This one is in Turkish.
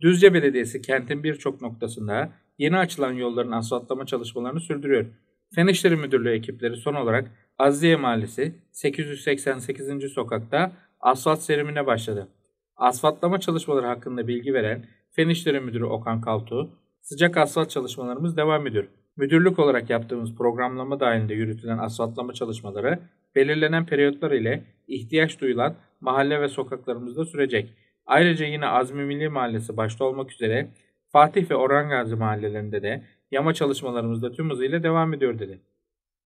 Düzce Belediyesi kentin birçok noktasında yeni açılan yolların asfaltlama çalışmalarını sürdürüyor. Fen İşleri Müdürlüğü ekipleri son olarak Azliye Mahallesi 888. sokakta asfalt serimine başladı. Asfaltlama çalışmaları hakkında bilgi veren Fen İşleri Müdürü Okan Kaltu, sıcak asfalt çalışmalarımız devam ediyor. Müdürlük olarak yaptığımız programlama dahilinde yürütülen asfaltlama çalışmaları belirlenen periyotlar ile ihtiyaç duyulan mahalle ve sokaklarımızda sürecek. Ayrıca yine Azmi Milli Mahallesi başta olmak üzere Fatih ve Orhan Gazi mahallelerinde de yama çalışmalarımızda tüm hızıyla devam ediyor dedi.